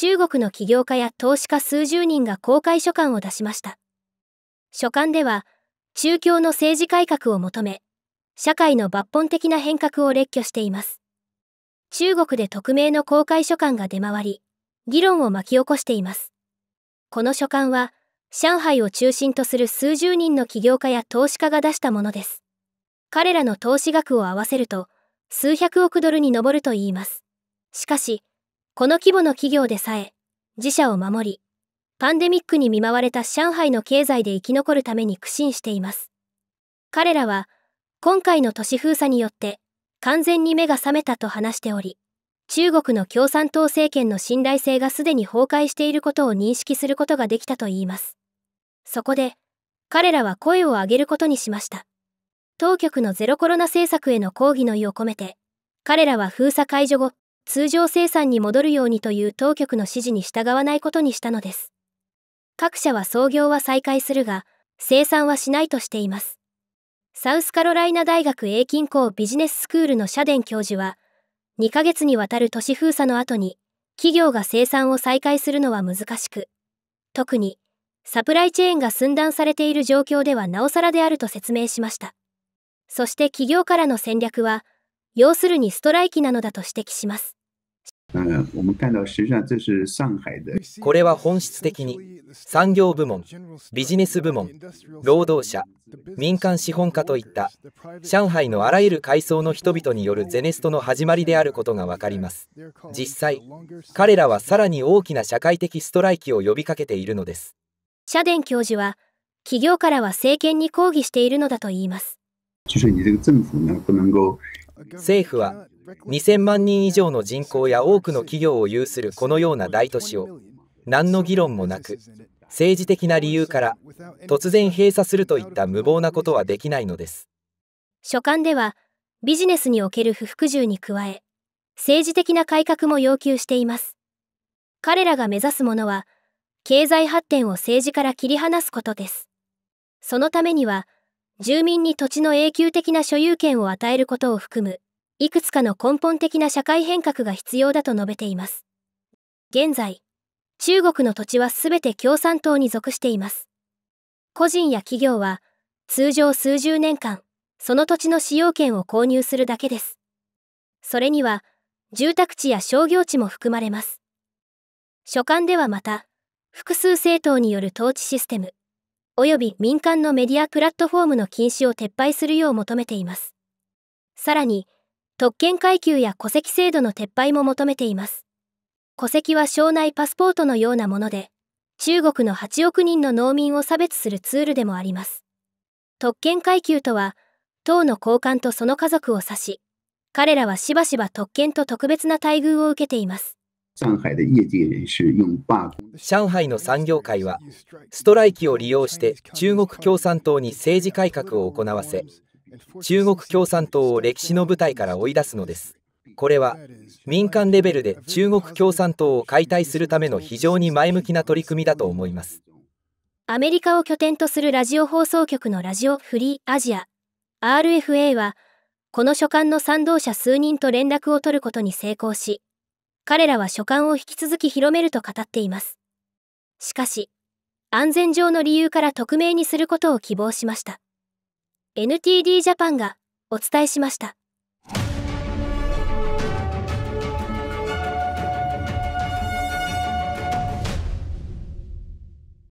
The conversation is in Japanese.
中国の起業家や投資家数十人が公開書簡を出しました。書簡では、中共の政治改革を求め、社会の抜本的な変革を列挙しています。中国で匿名の公開書簡が出回り、議論を巻き起こしています。この書簡は、上海を中心とする数十人の起業家や投資家が出したものです。彼らの投資額を合わせると、数百億ドルに上るといいます。しかし、この規模の企業でさえ、自社を守り、パンデミックに見舞われた上海の経済で生き残るために苦心しています。彼らは、今回の都市封鎖によって完全に目が覚めたと話しており、中国の共産党政権の信頼性がすでに崩壊していることを認識することができたといいます。そこで、彼らは声を上げることにしました。当局のゼロコロナ政策への抗議の意を込めて、彼らは封鎖解除後、通常生産に戻るようにという当局の指示に従わないことにしたのです。各社は操業は再開するが、生産はしないとしています。サウスカロライナ大学永金校ビジネススクールの社殿教授は、2ヶ月にわたる都市封鎖の後に、企業が生産を再開するのは難しく、特に、サプライチェーンが寸断されている状況ではなおさらであると説明しました。そして企業からの戦略は、要するにストライキなのだと指摘します。これは本質的に産業部門、ビジネス部門、労働者、民間資本家といった上海のあらゆる階層の人々によるゼネストの始まりであることが分かります。実際、彼らはさらに大きな社会的ストライキを呼びかけているのです。社殿教授は、企業からは政権に抗議しているのだといいます。政府は2000万人以上の人口や多くの企業を有するこのような大都市を何の議論もなく政治的な理由から突然閉鎖するといった無謀なことはできないのです書簡ではビジネスにおける不服従に加え政治的な改革も要求しています彼らが目指すものは経済発展を政治から切り離すことですそのためには住民に土地の永久的な所有権を与えることを含むいくつかの根本的な社会変革が必要だと述べています。現在、中国の土地はすべて共産党に属しています。個人や企業は、通常数十年間、その土地の使用権を購入するだけです。それには、住宅地や商業地も含まれます。所管ではまた、複数政党による統治システム、及び民間のメディアプラットフォームの禁止を撤廃するよう求めています。さらに、特権階級や戸籍制度の撤廃も求めています。戸籍は省内パスポートのようなもので、中国の8億人の農民を差別するツールでもあります。特権階級とは、党の高官とその家族を指し、彼らはしばしば特権と特別な待遇を受けています。上海の産業界は、ストライキを利用して中国共産党に政治改革を行わせ、中国共産党を歴史の舞台から追い出すのです。これは民間レベルで中国共産党を解体するための非常に前向きな取り組みだと思います。アメリカを拠点とするラジオ放送局のラジオフリーアジア RFA はこの書簡の賛同者数人と連絡を取ることに成功し彼らは書簡を引き続き広めると語っています。しかし安全上の理由から匿名にすることを希望しました。NTD ジャパンがお伝えしました。